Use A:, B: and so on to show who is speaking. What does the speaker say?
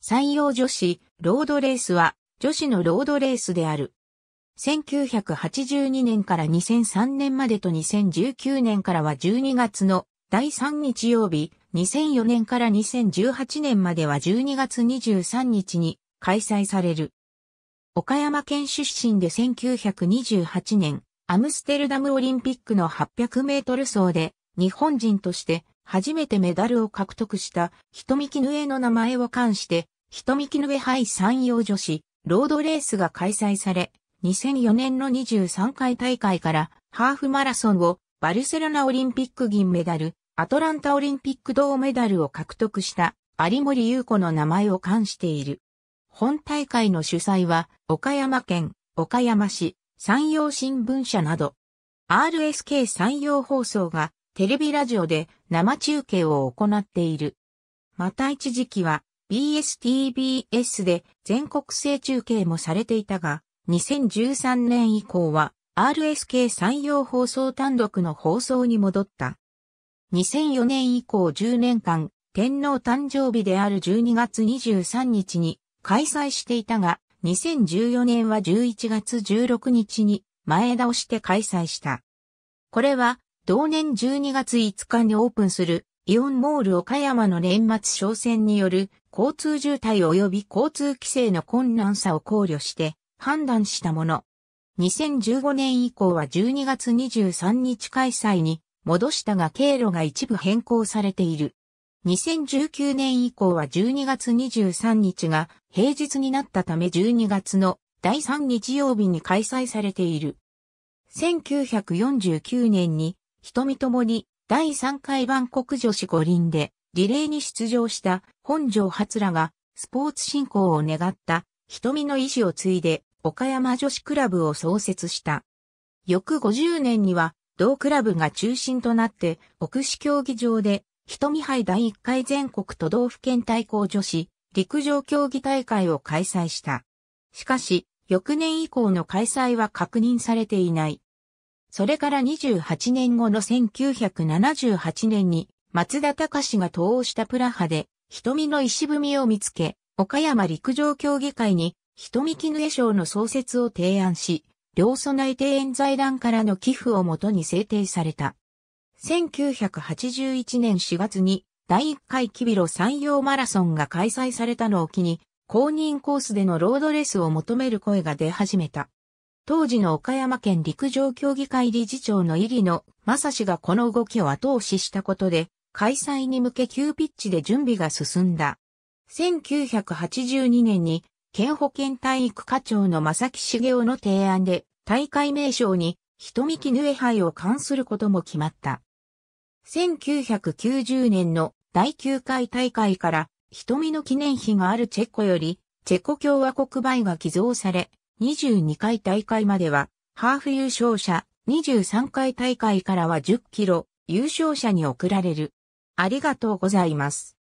A: 採用女子ロードレースは女子のロードレースである。1982年から2003年までと2019年からは12月の第3日曜日、2004年から2018年までは12月23日に開催される。岡山県出身で1928年、アムステルダムオリンピックの800メートル走で日本人として初めてメダルを獲得した、ひときぬえの名前を冠して、人見木の上杯山陽女子、ロードレースが開催され、2004年の23回大会からハーフマラソンをバルセロナオリンピック銀メダル、アトランタオリンピック銅メダルを獲得した有森優子の名前を冠している。本大会の主催は岡山県、岡山市、山陽新聞社など、RSK 山陽放送がテレビラジオで生中継を行っている。また一時期は BSTBS で全国制中継もされていたが、2013年以降は RSK 山陽放送単独の放送に戻った。2004年以降10年間、天皇誕生日である12月23日に開催していたが、2014年は11月16日に前倒して開催した。これは同年12月5日にオープンするイオンモール岡山の年末商戦による交通渋滞及び交通規制の困難さを考慮して判断したもの。2015年以降は12月23日開催に戻したが経路が一部変更されている。2019年以降は12月23日が平日になったため12月の第3日曜日に開催されている。1949年に、瞳ともに第3回万国女子五輪でリレーに出場した本庄初らがスポーツ振興を願った瞳の意志を継いで岡山女子クラブを創設した。翌50年には同クラブが中心となって奥市競技場で瞳杯第1回全国都道府県対抗女子陸上競技大会を開催した。しかし、翌年以降の開催は確認されていない。それから28年後の1978年に、松田隆が投稿したプラハで、瞳の石踏みを見つけ、岡山陸上競技会に、瞳絹絵賞の創設を提案し、両祖内庭園財団からの寄付をもとに制定された。1981年4月に、第1回キビロ山陽マラソンが開催されたのを機に、公認コースでのロードレースを求める声が出始めた。当時の岡山県陸上競技会理事長の入野正氏がこの動きを後押ししたことで、開催に向け急ピッチで準備が進んだ。1982年に、県保健体育課長の正木茂雄の提案で、大会名称に、瞳ぬえ杯を冠することも決まった。1990年の第9回大会から、瞳の記念碑があるチェコより、チェコ共和国梅が寄贈され、22回大会までは、ハーフ優勝者、23回大会からは10キロ、優勝者に贈られる。ありがとうございます。